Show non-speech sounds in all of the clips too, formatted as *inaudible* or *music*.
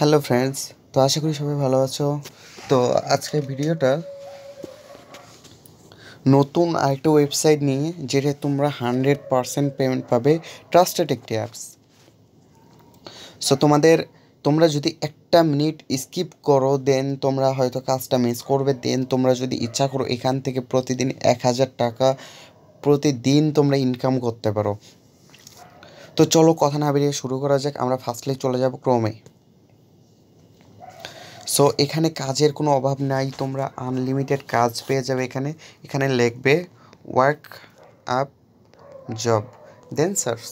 hello friends তো আশা করি সবাই ভালো আছো তো আজকের ভিডিওটা নতুন আরেকটা ওয়েবসাইট নিয়ে যেটা তোমরা হান্ড্রেড পারসেন্ট পেমেন্ট পাবে ট্রাস্টেড একটি অ্যাপস সো তোমাদের তোমরা যদি একটা মিনিট স্কিপ করো দেন তোমরা হয়তো কাজটা মিস করবে দেন তোমরা যদি ইচ্ছা করো এখান থেকে প্রতিদিন এক হাজার টাকা প্রতিদিন তোমরা ইনকাম করতে পারো তো চলো কথা না বেরিয়ে শুরু করা যাক আমরা ফার্স্টলি চলে যাব ক্রমে সো এখানে কাজের কোনো অভাব নাই তোমরা আনলিমিটেড কাজ পেয়ে যাবে এখানে এখানে লিখবে work up job then search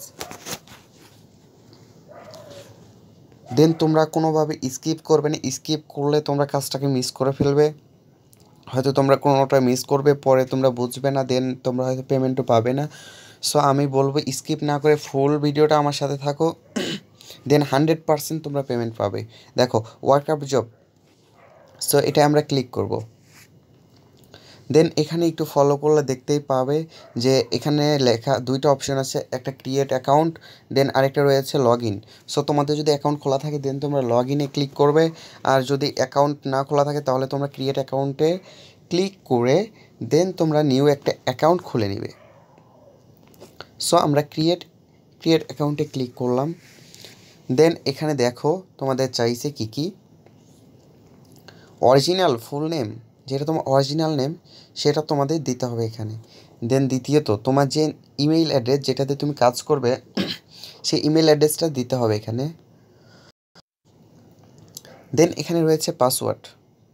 then তোমরা কোনোভাবে স্কিপ করবে না স্কিপ করলে তোমরা কাজটাকে মিস করে ফেলবে হয়তো তোমরা কোনোটা মিস করবে পরে তোমরা বুঝবে না দেন তোমরা হয়তো পেমেন্টও পাবে না সো আমি বলবো স্কিপ না করে ফুল ভিডিওটা আমার সাথে থাকো দেন হান্ড্রেড পারসেন্ট তোমরা পেমেন্ট পাবে দেখো ওয়ার্ক আপ জব সো এটা আমরা ক্লিক করব দেন এখানে একটু ফলো করলে দেখতেই পাবে যে এখানে লেখা দুইটা অপশন আছে একটা ক্রিয়েট অ্যাকাউন্ট দেন আরেকটা রয়েছে লগ ইন সো তোমাদের যদি অ্যাকাউন্ট খোলা থাকে দেন তোমরা লগ ইনে ক্লিক করবে আর যদি অ্যাকাউন্ট না খোলা থাকে তাহলে তোমরা ক্রিয়েট অ্যাকাউন্টে ক্লিক করে দেন তোমরা নিউ একটা অ্যাকাউন্ট খুলে নিবে সো আমরা ক্রিয়েট ক্রিয়েট অ্যাকাউন্টে ক্লিক করলাম দেন এখানে দেখো তোমাদের চাইছে কী কী অরিজিনাল ফুল নেম যেটা তোমার অরিজিনাল নেম সেটা তোমাদের দিতে হবে এখানে দেন দ্বিতীয়ত তোমার যে ইমেইল অ্যাড্রেস যেটাতে তুমি কাজ করবে সেই ইমেল অ্যাড্রেসটা দিতে হবে এখানে দেন এখানে রয়েছে পাসওয়ার্ড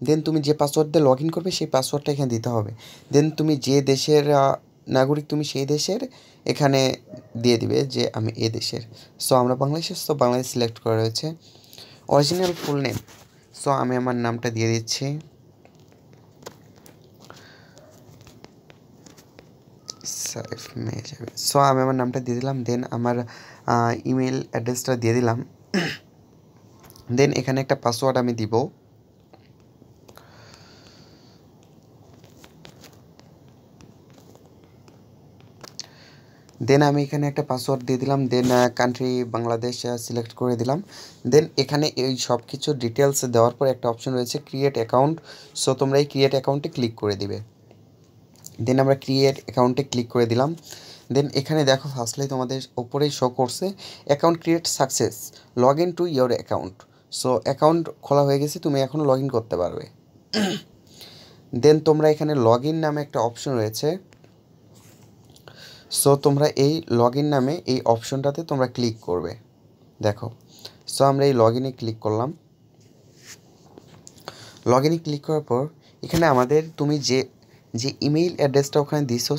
দেন তুমি যে পাসওয়ার্ড দিয়ে লগ ইন করবে সেই পাসওয়ার্ডটা এখানে দিতে হবে দেন তুমি যে দেশের নাগরিক তুমি সেই দেশের এখানে দিয়ে দিবে যে আমি এ দেশের সো আমরা বাংলাদেশের সো বাংলাদেশ সিলেক্ট করা রয়েছে অরিজিনাল ফুল নেম সো আমি আমার নামটা দিয়ে দিচ্ছি সাইফ মেয়ে সো আমি আমার নামটা দিয়ে দিলাম দেন আমার ইমেল অ্যাড্রেসটা দিয়ে দিলাম দেন *coughs* এখানে একটা পাসওয়ার্ড আমি দিব দেন আমি এখানে একটা পাসওয়ার্ড দিয়ে দিলাম দেন কান্ট্রি বাংলাদেশ সিলেক্ট করে দিলাম দেন এখানে এই সব কিছু ডিটেলস দেওয়ার পর একটা অপশন রয়েছে ক্রিয়েট অ্যাকাউন্ট সো তোমরা এই ক্রিয়েট অ্যাকাউন্টে ক্লিক করে দিবে দেন আমরা ক্রিয়েট অ্যাকাউন্টে ক্লিক করে দিলাম দেন এখানে দেখো ফার্স্টলি তোমাদের ওপরেই শো করছে account create success log in to your account so account খোলা হয়ে গেছে তুমি এখন লগ করতে পারবে দেন *coughs* তোমরা এখানে লগ নামে একটা অপশন রয়েছে সো তোমরা এই লগ নামে এই অপশনটাতে তোমরা ক্লিক করবে দেখো সো আমরা এই লগ ক্লিক করলাম লগ ক্লিক করার পর এখানে আমাদের তুমি যে যে ইমেইল অ্যাড্রেসটা ওখানে দিছো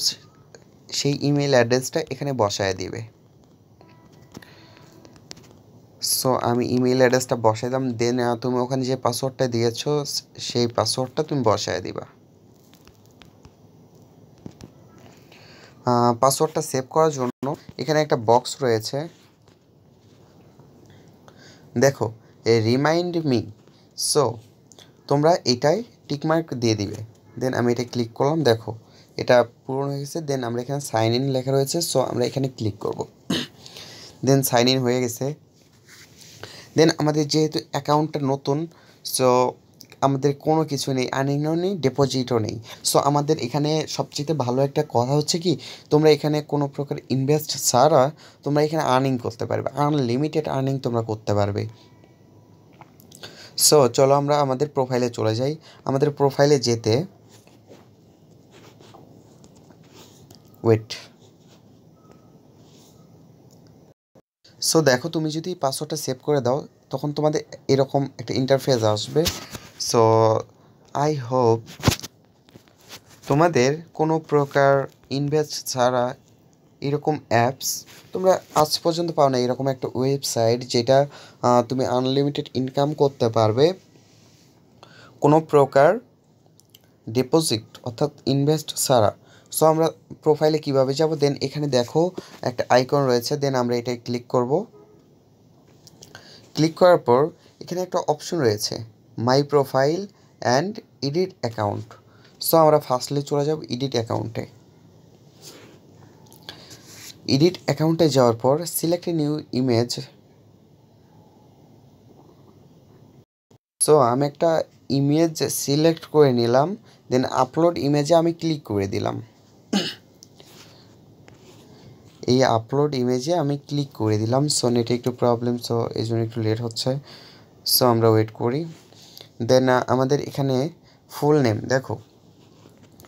সেই ইমেল অ্যাড্রেসটা এখানে বসায় দিবে সো আমি ইমেল অ্যাড্রেসটা বসাই দিলাম দেন তুমি ওখানে যে পাসওয়ার্ডটা দিয়েছো সেই পাসওয়ার্ডটা তুমি বসায় দিবা পাসওয়ার্ডটা সেভ করার জন্য এখানে একটা বক্স রয়েছে দেখো এ রিমাইন্ড মি সো তোমরা এটাই টিকমার্ক দিয়ে দিবে দেন আমি এটা ক্লিক করলাম দেখো এটা পূরণ হয়ে গেছে দেন আমরা এখানে সাইন ইন লেখা রয়েছে সো আমরা এখানে ক্লিক করব দেন সাইন ইন হয়ে গেছে দেন আমাদের যেহেতু অ্যাকাউন্টটা নতুন সো আমাদের কোনো কিছু নেই আর্নিংও নেই ডিপোজিটও নেই সো আমাদের এখানে সবচেয়ে ভালো একটা কথা হচ্ছে কি তোমরা এখানে কোনো প্রকার ইনভেস্ট ছাড়া তোমরা এখানে আর্নিং করতে পারবে আনলিমিটেড আর্নিং তোমরা করতে পারবে সো চলো আমরা আমাদের প্রোফাইলে চলে যাই আমাদের প্রোফাইলে যেতে ওয়েট সো দেখো তুমি যদি পাসওয়ার্ডটা সেভ করে দাও তখন তোমাদের এরকম একটা ইন্টারফেস আসবে সো আই হোপ তোমাদের কোনো প্রকার ইনভেস্ট ছাড়া এরকম অ্যাপস তোমরা আজ পর্যন্ত পাও না এরকম একটা ওয়েবসাইট যেটা তুমি আনলিমিটেড ইনকাম করতে পারবে কোনো প্রকার ডিপোজিট অর্থাৎ ইনভেস্ট ছাড়া সো আমরা প্রোফাইলে কিভাবে যাব দেন এখানে দেখো একটা আইকন রয়েছে দেন আমরা এটাই ক্লিক করব ক্লিক করার পর এখানে একটা অপশন রয়েছে my profile and edit account so আমরা ফার্স্টলি চলে যাব এডিট অ্যাকাউন্টে এডিট অ্যাকাউন্টে যাওয়ার পর সিলেক্ট নিউ ইমেজ সো আমি একটা ইমেজ সিলেক্ট করে নিলাম দেন আপলোড ইমেজে আমি ক্লিক করে দিলাম এই আপলোড ইমেজে আমি ক্লিক করে দিলাম সো নেটে একটু প্রবলেম সো এই জন্য একটু লেট হচ্ছে সো আমরা ওয়েট করি দেন আমাদের এখানে ফুল নেম দেখো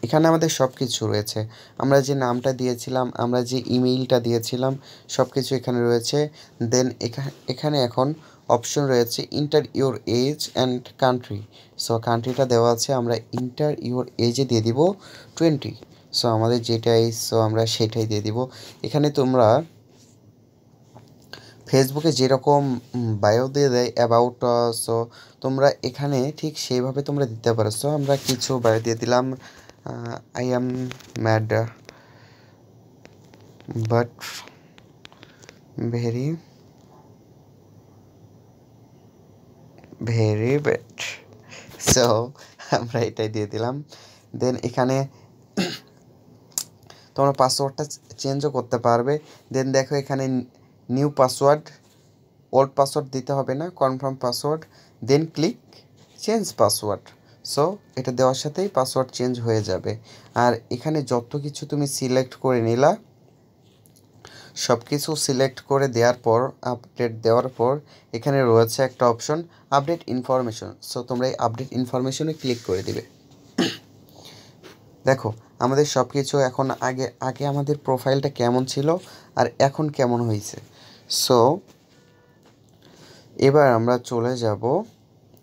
এখানে আমাদের সব কিছু রয়েছে আমরা যে নামটা দিয়েছিলাম আমরা যে ইমেইলটা দিয়েছিলাম সব কিছু এখানে রয়েছে দেন এখানে এখন অপশন রয়েছে enter your age and country so কান্ট্রিটা দেওয়া আছে আমরা ইন্টার ইউর এজে দিয়ে দিব টোয়েন্টি সো আমাদের যেটাই সো আমরা সেটাই দিয়ে দিব এখানে তোমরা ফেসবুকে যেরকম বায়ো দিয়ে দেয় অ্যাবাউট সো তোমরা এখানে ঠিক সেইভাবে তোমরা দিতে পারো সো আমরা কিছু বায়ো দিয়ে দিলাম I am mad but very very bad so আমরা এটাই দিয়ে দিলাম দেন এখানে তোমরা পাসওয়ার্ডটা চেঞ্জও করতে পারবে দেন দেখো এখানে নিউ পাসওয়ার্ড ওল্ড পাসওয়ার্ড দিতে হবে না confirm password then click change password so এটা দেওয়ার সাথেই পাসওয়ার্ড চেঞ্জ হয়ে যাবে আর এখানে যত কিছু তুমি সিলেক্ট করে নিলা সব কিছু সিলেক্ট করে দেওয়ার পর আপডেট দেওয়ার পর এখানে রয়েছে একটা অপশন আপডেট ইনফরমেশন সো তোমরা এই আপডেট ইনফরমেশনে ক্লিক করে দিবে দেখো আমাদের সব কিছু এখন আগে আগে আমাদের প্রোফাইলটা কেমন ছিল আর এখন কেমন হয়েছে সো এবার আমরা চলে যাব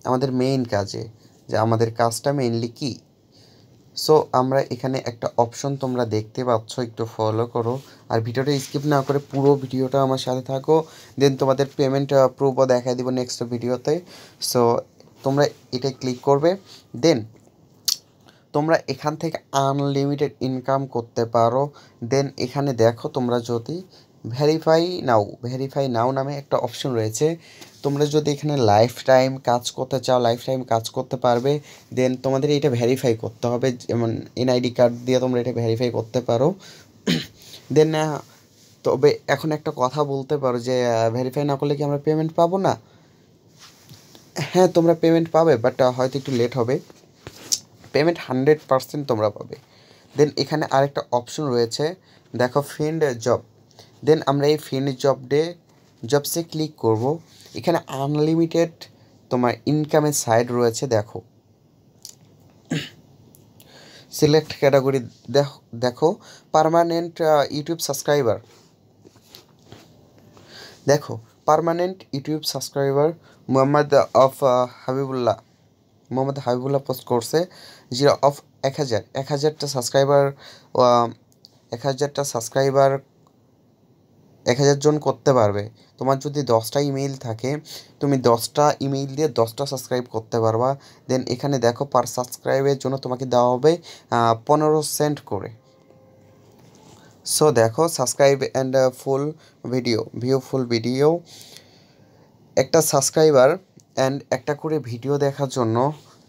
আমাদের মেইন কাজে যে আমাদের কাজটা মেইনলি কি সো আমরা এখানে একটা অপশন তোমরা দেখতে পাচ্ছ একটু ফলো করো আর ভিডিওটা স্কিপ না করে পুরো ভিডিওটা আমার সাথে থাকো দেন তোমাদের পেমেন্ট প্রুফও দেখা দিব নেক্সট ভিডিওতে সো তোমরা এটা ক্লিক করবে দেন তোমরা এখান থেকে আনলিমিটেড ইনকাম করতে পারো দেন এখানে দেখো তোমরা যদি ভেরিফাই নাও ভেরিফাই নাও নামে একটা অপশন রয়েছে তোমরা যদি এখানে লাইফ টাইম কাজ করতে চাও লাইফ টাইম কাজ করতে পারবে দেন তোমাদের এটা ভেরিফাই করতে হবে যেমন এনআইডি কার্ড দিয়ে তোমরা এটা ভেরিফাই করতে পারো দেন *coughs* তবে এখন একটা কথা বলতে পারো যে ভেরিফাই না করলে কি আমরা পেমেন্ট পাবো না হ্যাঁ তোমরা পেমেন্ট পাবে বাট হয়তো একটু লেট হবে পেমেন্ট হান্ড্রেড পারসেন্ট তোমরা পাবে দেন এখানে আরেকটা অপশন রয়েছে দেখো ফ্রেন্ড জব দেন আমরা এই ফিনিশ জব ডে জবসে ক্লিক করব এখানে আনলিমিটেড তোমার ইনকামের সাইড রয়েছে দেখো সিলেক্ট ক্যাটাগরি দেখো দেখো পারমানেন্ট ইউটিউব সাবস্ক্রাইবার দেখো permanent YouTube subscriber Mohammad of Habibullah Mohammad Habibullah post করছে জিরো অফ এক হাজার এক হাজারটা সাবস্ক্রাইবার এক হাজারটা সাবস্ক্রাইবার এক হাজারজন করতে পারবে তোমার যদি দশটা ইমেইল থাকে তুমি দশটা ইমেইল দিয়ে দশটা সাবস্ক্রাইব করতে পারবা দেন এখানে দেখো পার সাবস্ক্রাইবের জন্য তোমাকে দেওয়া হবে পনেরো সেন্ট করে সো দেখো subscribe and full video view full video একটা সাবস্ক্রাইবার অ্যান্ড একটা করে ভিডিও দেখার জন্য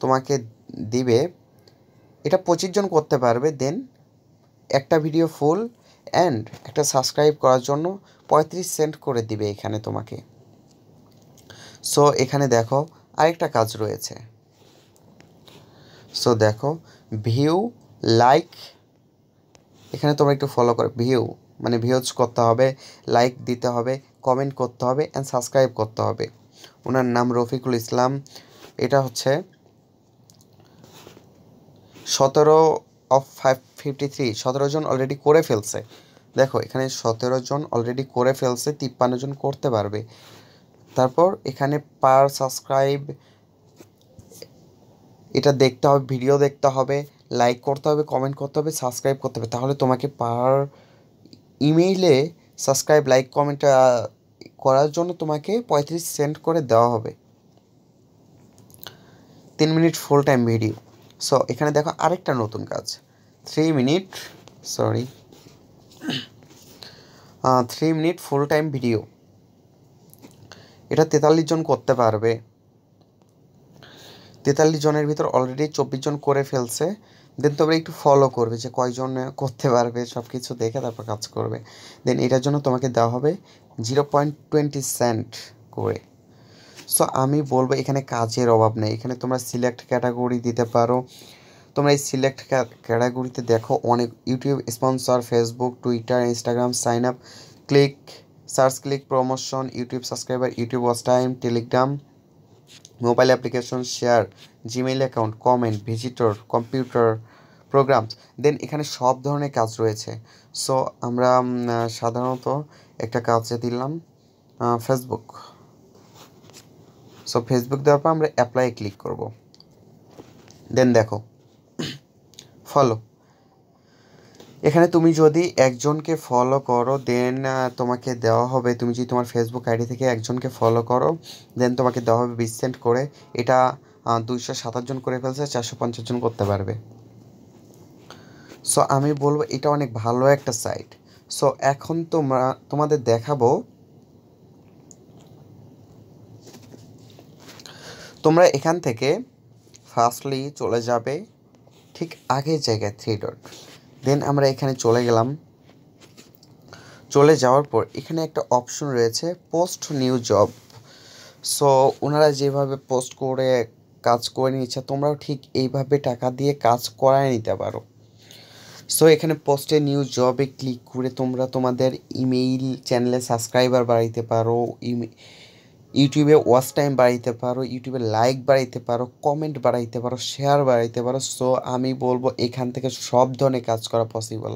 তোমাকে দিবে এটা পঁচিশ জন করতে পারবে দেন একটা ভিডিও ফুল অ্যান্ড একটা সাবস্ক্রাইব করার জন্য পঁয়ত্রিশ সেন্ট করে দিবে এখানে তোমাকে সো এখানে দেখো আরেকটা কাজ রয়েছে সো দেখো ভিউ লাইক এখানে তোমরা একটু ফলো করো ভিউ মানে ভিউজ করতে হবে লাইক দিতে হবে কমেন্ট করতে হবে অ্যান্ড সাবস্ক্রাইব করতে হবে ওনার নাম রফিকুল ইসলাম এটা হচ্ছে সতেরো অফ ফাইভ ফিফটি থ্রি সতেরো জন অলরেডি করে ফেলছে দেখো এখানে সতেরো জন অলরেডি করে ফেলছে তিপ্পান্ন জন করতে পারবে তারপর এখানে পার সাবস্ক্রাইব এটা দেখতে হবে ভিডিও দেখতে হবে লাইক করতে হবে কমেন্ট করতে হবে সাবস্ক্রাইব করতে হবে তাহলে তোমাকে পার ইমেইলে সাবস্ক্রাইব লাইক কমেন্ট করার জন্য তোমাকে পঁয়ত্রিশ সেন্ট করে দেওয়া হবে তিন minute full time video so এখানে দেখো আরেকটা নতুন কাজ three minute sorry three minute full time video এটা তেতাল্লিশ জন করতে পারবে তেতাল্লিশ জনের ভিতর অলরেডি চব্বিশ জন করে ফেলছে দেন তোমরা একটু ফলো করবে যে কয়জন করতে পারবে সব কিছু দেখে তারপর কাজ করবে দেন এটার জন্য তোমাকে দেওয়া হবে জিরো পয়েন্ট টোয়েন্টি সেন্ট করে সো আমি বলবো এখানে কাজের অভাব নেই এখানে তোমরা সিলেক্ট ক্যাটাগরি দিতে পারো তোমরা এই সিলেক্ট ক্যাটাগরিতে দেখো অনেক YouTube sponsor Facebook Twitter Instagram sign up click search click promotion YouTube subscriber YouTube watch time Telegram mobile application share Gmail account comment visitor computer programs then এখানে সব ধরনের কাজ রয়েছে সো আমরা সাধারণত একটা কাজে দিলাম ফেসবুক সো ফেসবুক দেওয়ার পর আমরা অ্যাপ্লাই ক্লিক করব দেন দেখো ফলো এখানে তুমি যদি একজনকে ফলো করো দেন তোমাকে দেওয়া হবে তুমি যদি তোমার ফেসবুক আইডি থেকে একজনকে ফলো করো দেন তোমাকে দেওয়া হবে বিশ সেন্ট করে এটা দুইশো সাতাশ জন করে ফেলছে চারশো পঞ্চাশ জন করতে পারবে সো আমি বলবো এটা অনেক ভালো একটা সাইট সো এখন তোমরা তোমাদের দেখাবো তোমরা এখান থেকে ফার্স্টলি চলে যাবে ঠিক আগের জায়গায় থ্রি ডট দেন আমরা এখানে চলে গেলাম চলে যাওয়ার পর এখানে একটা অপশন রয়েছে পোস্ট নিউ জব সো ওনারা যেভাবে পোস্ট করে কাজ করে নিচ্ছে তোমরাও ঠিক এইভাবে টাকা দিয়ে কাজ করায় নিতে পারো সো এখানে পোস্টে নিউ জবে ক্লিক করে তোমরা তোমাদের ইমেইল চ্যানেলে সাবস্ক্রাইবার বাড়াইতে পারো ইমে ইউটিউবে ওয়াচ টাইম বাড়াইতে পারো ইউটিউবে লাইক বাড়াইতে পারো কমেন্ট বাড়াইতে পারো শেয়ার বাড়াইতে পারো সো আমি বলবো এখান থেকে সব ধরনের কাজ করা পসিবল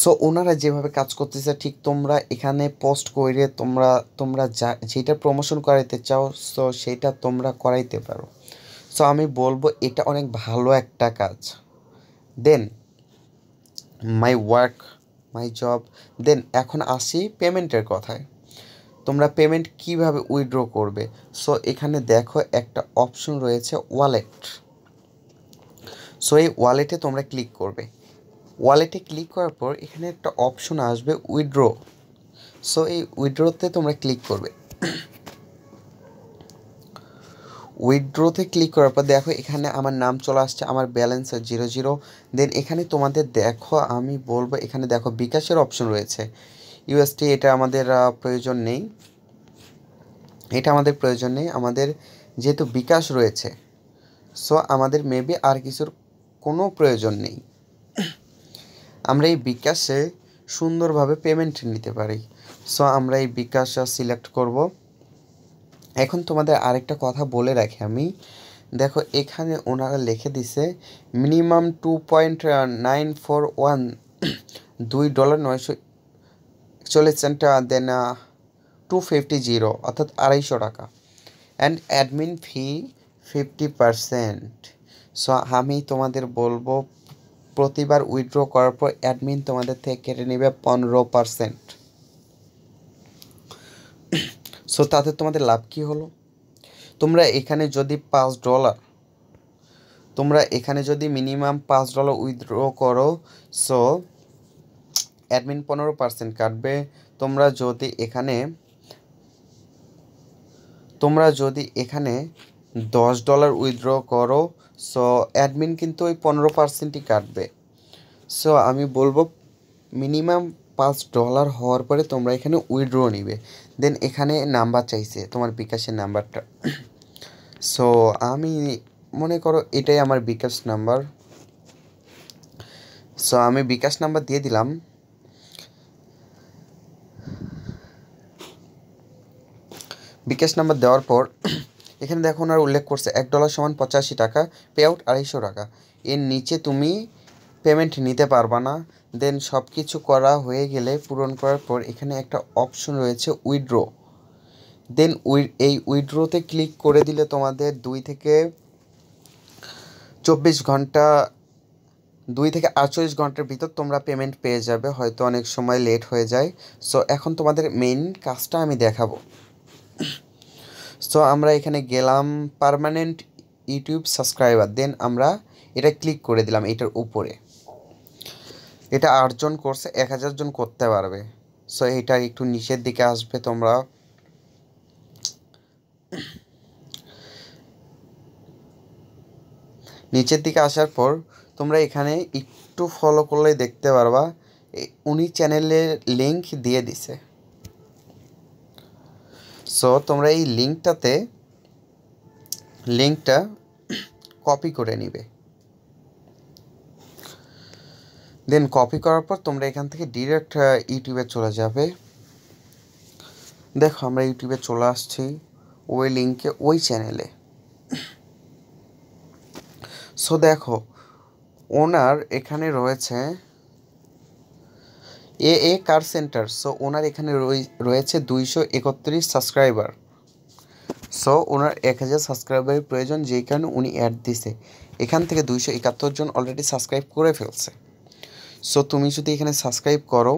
সো ওনারা যেভাবে কাজ করতেছে ঠিক তোমরা এখানে পোস্ট করে তোমরা তোমরা যা যেটা প্রমোশন করাইতে চাও সো সেটা তোমরা করাইতে পারো সো আমি বলবো এটা অনেক ভালো একটা কাজ দেন মাই ওয়ার্ক মাই জব দেন এখন আসি পেমেন্টের কথায় তোমরা পেমেন্ট কিভাবে উইড্রো করবে সো এখানে দেখো একটা অপশন রয়েছে ওয়ালেট সো এই ওয়ালেটে তোমরা ক্লিক করবে ওয়ালেটে ক্লিক করার পর এখানে একটা অপশন আসবে উইড্রো সো এই উইড্রোতে তোমরা ক্লিক করবে উইড্রোতে ক্লিক করার পর দেখো এখানে আমার নাম চলে আসছে আমার ব্যালেন্স জিরো জিরো দেন এখানে তোমাদের দেখো আমি বলবো এখানে দেখো বিকাশের অপশন রয়েছে ইউএসটি এটা আমাদের প্রয়োজন নেই এটা আমাদের প্রয়োজন নেই আমাদের যেহেতু বিকাশ রয়েছে সো আমাদের মেবি আর কিছুর কোনো প্রয়োজন নেই আমরা এই বিকাশে সুন্দরভাবে পেমেন্ট নিতে পারি সো আমরা এই বিকাশ সিলেক্ট করব এখন তোমাদের আরেকটা কথা বলে রাখি আমি দেখো এখানে ওনারা লিখে দিছে minimum two point nine four one দুই ডলার নয়শো একচল্লিশ cent then two fifty zero অর্থাৎ আড়াইশো টাকা and admin fee fifty percent so আমি তোমাদের বলবো প্রতিবার উইথড্রো করার পর অ্যাডমিন তোমাদের থেকে কেটে নেবে পনেরো পারসেন্ট সো তাতে তোমাদের লাভ কি হলো তোমরা এখানে যদি পাঁচ ডলার তোমরা এখানে যদি মিনিমাম পাঁচ ডলার উইথড্র করো সো অ্যাডমিন পনেরো পার্সেন্ট কাটবে তোমরা যদি এখানে তোমরা যদি এখানে দশ ডলার উইথড্র করো সো অ্যাডমিন কিন্তু ওই পনেরো পার্সেন্টই কাটবে সো আমি বলবো মিনিমাম পাঁচ ডলার হওয়ার পরে তোমরা এখানে উইথড্র নিবে দেন এখানে নাম্বার চাইছে তোমার বিকাশের নাম্বারটা সো আমি মনে করো এটাই আমার বিকাশ নাম্বার সো আমি বিকাশ নাম্বার দিয়ে দিলাম বিকাশ নাম্বার দেওয়ার পর এখানে দেখো ওনার উল্লেখ করছে এক ডলার সমান পঁচাশি টাকা পে আউট আড়াইশো টাকা এর নিচে তুমি পেমেন্ট নিতে পারবা না দেন সব কিছু করা হয়ে গেলে পূরণ করার পর এখানে একটা অপশন রয়েছে উইড্রো দেন উই এই উইড্রোতে ক্লিক করে দিলে তোমাদের দুই থেকে চব্বিশ ঘন্টা দুই থেকে আটচল্লিশ ঘন্টার ভিতর তোমরা পেমেন্ট পেয়ে যাবে হয়তো অনেক সময় লেট হয়ে যায় সো এখন তোমাদের মেইন কাজটা আমি দেখাবো সো আমরা এখানে গেলাম পারমানেন্ট ইউটিউব সাবস্ক্রাইবার দেন আমরা এটা ক্লিক করে দিলাম এটার উপরে এটা আটজন করছে এক জন করতে পারবে সো এটা একটু নিচের দিকে আসবে তোমরা নিচের দিকে আসার পর তোমরা এখানে একটু ফলো করলে দেখতে পারবা উনি চ্যানেলের লিঙ্ক দিয়ে দিছে সো তোমরা এই লিঙ্কটাতে লিঙ্কটা কপি করে নিবে দেন কপি করার পর তোমরা এখান থেকে ডিরেক্ট ইউটিউবে চলে যাবে দেখো আমরা ইউটিউবে চলে আসছি ওই লিঙ্কে ওই চ্যানেলে সো দেখো ওনার এখানে রয়েছে এ এ কার সেন্টার সো ওনার এখানে রয়েছে দুইশো একত্রিশ সাবস্ক্রাইবার সো ওনার এক হাজার সাবস্ক্রাইবারের প্রয়োজন যেই কারণে উনি অ্যাড দিছে এখান থেকে দুইশো একাত্তর জন অলরেডি সাবস্ক্রাইব করে ফেলছে সো তুমি যদি এখানে সাবস্ক্রাইব করো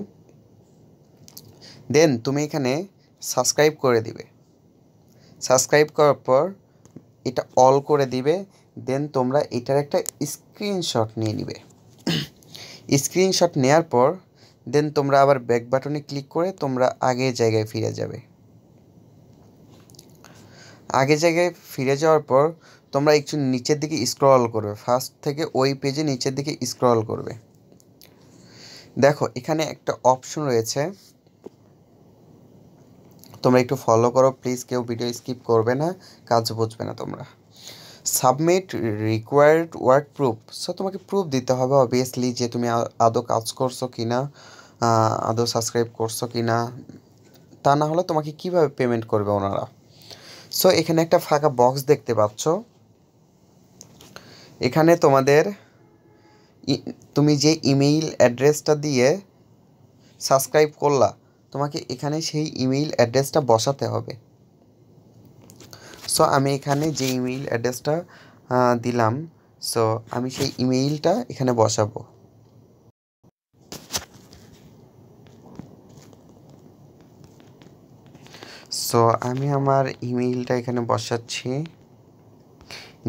দেন তুমি এখানে সাবস্ক্রাইব করে দিবে সাবস্ক্রাইব করার পর এটা অল করে দিবে দেন তোমরা এটার একটা স্ক্রিনশট নিয়ে নিবে স্ক্রিনশট *coughs* নেওয়ার পর দেন তোমরা আবার ব্যাক বাটনে ক্লিক করে তোমরা আগের জায়গায় ফিরে যাবে আগে জায়গায় ফিরে যাওয়ার পর তোমরা একটু নিচের দিকে স্ক্রল করবে ফার্স্ট থেকে ওই পেজে নিচের দিকে স্ক্রল করবে দেখো এখানে একটা অপশন রয়েছে তোমরা একটু ফলো করো প্লিজ কেউ ভিডিও স্কিপ করবে না কাজ বুঝবে না তোমরা submit required work proof so তোমাকে প্রুফ দিতে হবে অবভিয়াসলি যে তুমি আদৌ কাজ করছো কি না আদৌ সাবস্ক্রাইব করছো কি না তা না হলে তোমাকে কিভাবে পেমেন্ট করবে ওনারা সো এখানে একটা ফাঁকা বক্স দেখতে পাচ্ছ এখানে তোমাদের তুমি যে ইমেইল অ্যাড্রেসটা দিয়ে সাবস্ক্রাইব করলা তোমাকে এখানে সেই ইমেইল অ্যাড্রেসটা বসাতে হবে সো আমি এখানে যে ইমেইল অ্যাড্রেসটা দিলাম সো আমি সেই ইমেইলটা এখানে বসাবো সো আমি আমার ইমেইলটা এখানে বসাচ্ছি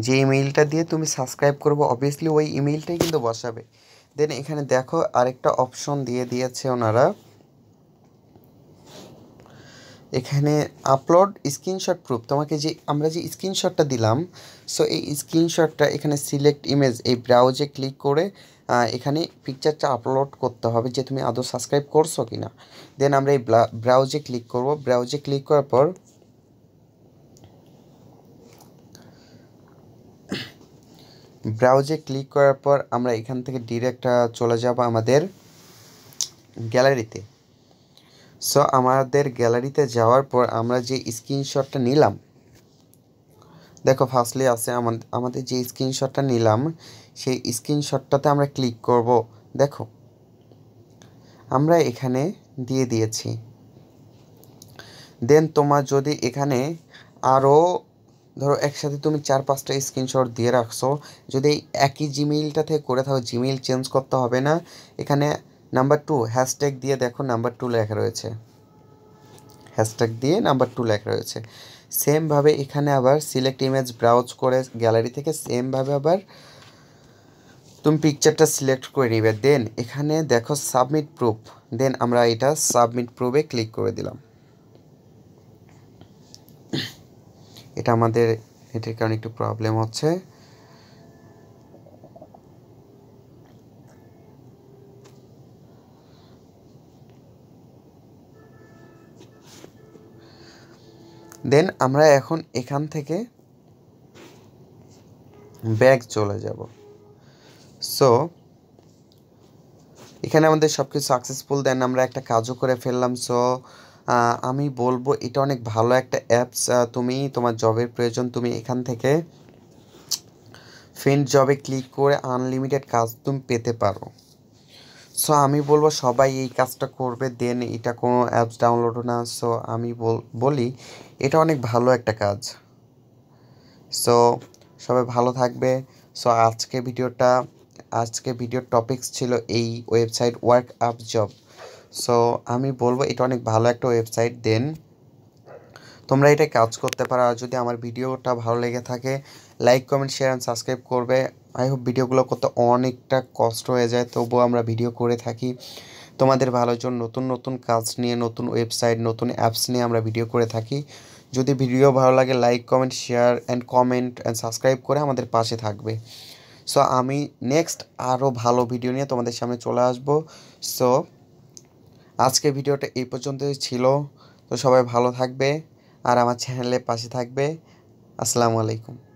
যে ইমেইলটা দিয়ে তুমি সাবস্ক্রাইব করবো অবভিয়াসলি ওই ইমেইলটাই কিন্তু বসাবে দেন এখানে দেখো আরেকটা অপশন দিয়ে দিয়েছে ওনারা এখানে আপলোড স্ক্রিনশট প্রুফ তোমাকে যে আমরা যে স্ক্রিনশটটা দিলাম সো এই স্ক্রিনশটটা এখানে সিলেক্ট ইমেজ এই ব্রাউজে ক্লিক করে এখানে পিকচারটা আপলোড করতে হবে যে তুমি আদৌ সাবস্ক্রাইব করছো কি না দেন আমরা এই ব্রাউজে ক্লিক করব ব্রাউজে ক্লিক করার পর ব্রাউজে ক্লিক করার পর আমরা এখান থেকে ডিরেক্ট চলে যাব আমাদের গ্যালারিতে সো আমাদের গ্যালারিতে যাওয়ার পর আমরা যে স্ক্রিনশটটা নিলাম দেখো ফার্স্টলি আছে আমাদের যে স্ক্রিনশটটা নিলাম সেই স্ক্রিনশটটাতে আমরা ক্লিক করব দেখো আমরা এখানে দিয়ে দিয়েছি দেন তোমার যদি এখানে আরও ধরো একসাথে তুমি চার পাঁচটা স্ক্রিনশট দিয়ে রাখছো যদি একই জিমেইলটা থেকে করে থাকো জিমেইল চেঞ্জ করতে হবে না এখানে নাম্বার টু হ্যাশট্যাগ দিয়ে দেখো নাম্বার টু লেখা রয়েছে হ্যাশট্যাগ দিয়ে নাম্বার টু লেখা রয়েছে সেমভাবে এখানে আবার সিলেক্ট ইমেজ ব্রাউজ করে গ্যালারি থেকে সেমভাবে আবার তুমি পিকচারটা সিলেক্ট করে নিবে দেন এখানে দেখো সাবমিট প্রুফ দেন আমরা এটা সাবমিট প্রুফে ক্লিক করে দিলাম এটা আমাদের এটার কারণে একটু প্রবলেম হচ্ছে দেন আমরা এখন এখান থেকে ব্যাগ চলে যাব সো এখানে আমাদের সব কিছু সাকসেসফুল দেন আমরা একটা কাজও করে ফেললাম সো আমি বলবো এটা অনেক ভালো একটা অ্যাপস তুমি তোমার জবের প্রয়োজন তুমি এখান থেকে ফ্রেন্ড জবে ক্লিক করে আনলিমিটেড কাজ তুমি পেতে পারো সো আমি বলবো সবাই এই কাজটা করবে দেন এটা কোনো অ্যাপস ডাউনলোডও না সো আমি বলি এটা অনেক ভালো একটা কাজ সো সবাই ভালো থাকবে সো আজকে ভিডিওটা আজকে ভিডিওর টপিকস ছিল এই website work up job so আমি বলবো এটা অনেক ভালো একটা ওয়েবসাইট দেন তোমরা এটা কাজ করতে পারো আর যদি আমার ভিডিওটা ভালো লেগে থাকে like comment share and subscribe করবে আই হোপ ভিডিওগুলো করতে অনেকটা কষ্ট হয়ে যায় তবুও আমরা ভিডিও করে থাকি তোমাদের ভালোর জন্য নতুন নতুন কাজ নিয়ে নতুন ওয়েবসাইট নতুন অ্যাপস নিয়ে আমরা ভিডিও করে থাকি যদি ভিডিও ভালো লাগে like comment share and comment and subscribe করে আমাদের পাশে থাকবে সো আমি নেক্সট আরও ভালো ভিডিও নিয়ে তোমাদের সামনে চলে আসব সো আজকে ভিডিওটা এই পর্যন্তই ছিল তো সবাই ভালো থাকবে আর আমার চ্যানেলের পাশে থাকবে আসসালামু আলাইকুম